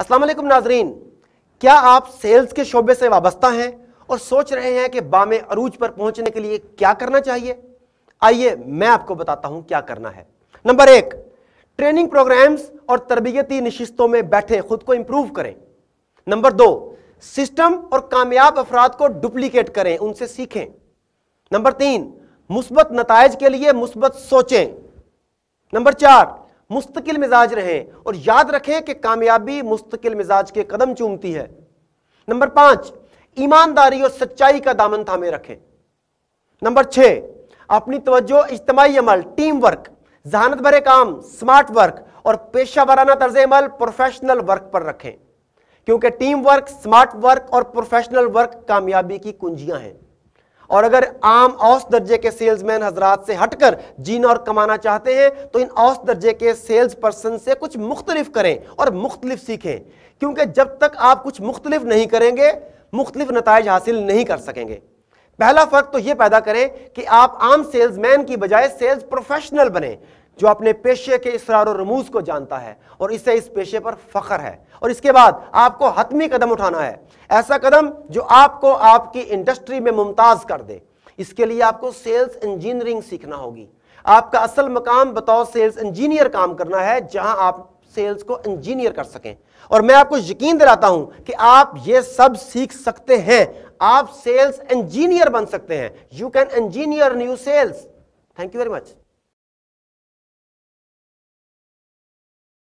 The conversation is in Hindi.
अस्सलाम वालेकुम नाजरीन क्या आप सेल्स के शोबे से वाबस्ता हैं और सोच रहे हैं कि बामे अरूज पर पहुंचने के लिए क्या करना चाहिए आइए मैं आपको बताता हूं क्या करना है नंबर एक ट्रेनिंग प्रोग्राम्स और तरबियती नशिस्तों में बैठे खुद को इंप्रूव करें नंबर दो सिस्टम और कामयाब अफराद को डुप्लीकेट करें उनसे सीखें नंबर तीन मुस्बत नतज के लिए मुस्बत सोचें नंबर चार मुस्तकिल मिजाज रहें और याद रखें कि कामयाबी मुस्तकिल मिजाज के कदम चूमती है नंबर पांच ईमानदारी और सच्चाई का दामन थामे रखें नंबर छह अपनी तवज्जो इज्तमाही अमल टीम वर्क जहानत भरे काम स्मार्ट वर्क और पेशा वराना तर्ज अमल प्रोफेशनल वर्क पर रखें क्योंकि टीम वर्क स्मार्ट वर्क और प्रोफेशनल वर्क कामयाबी की कुंजियां हैं और अगर आम औस दर्जे के सेल्समैन हजरात से हटकर जीना और कमाना चाहते हैं तो इन औस दर्जे के सेल्स पर्सन से कुछ मुख्तलिफ करें और मुख्तलिफ सीखें क्योंकि जब तक आप कुछ मुख्तलिफ नहीं करेंगे मुख्तलिफ नतज हासिल नहीं कर सकेंगे पहला फ़र्क तो यह पैदा करें कि आप आम सेल्समैन की बजाय सेल्स प्रोफेशनल बने जो अपने पेशे के इसरार रमूज को जानता है और इसे इस पेशे पर फ़ख्र है और इसके बाद आपको हतमी कदम उठाना है ऐसा कदम जो आपको आपकी इंडस्ट्री में मुमताज़ कर दे इसके लिए आपको सेल्स इंजीनियरिंग सीखना होगी आपका असल मकाम बताओ सेल्स इंजीनियर काम करना है जहां आप सेल्स को इंजीनियर कर सकें और मैं आपको यकीन दिलाता हूं कि आप ये सब सीख सकते हैं आप सेल्स इंजीनियर बन सकते हैं you can engineer new cells thank you very much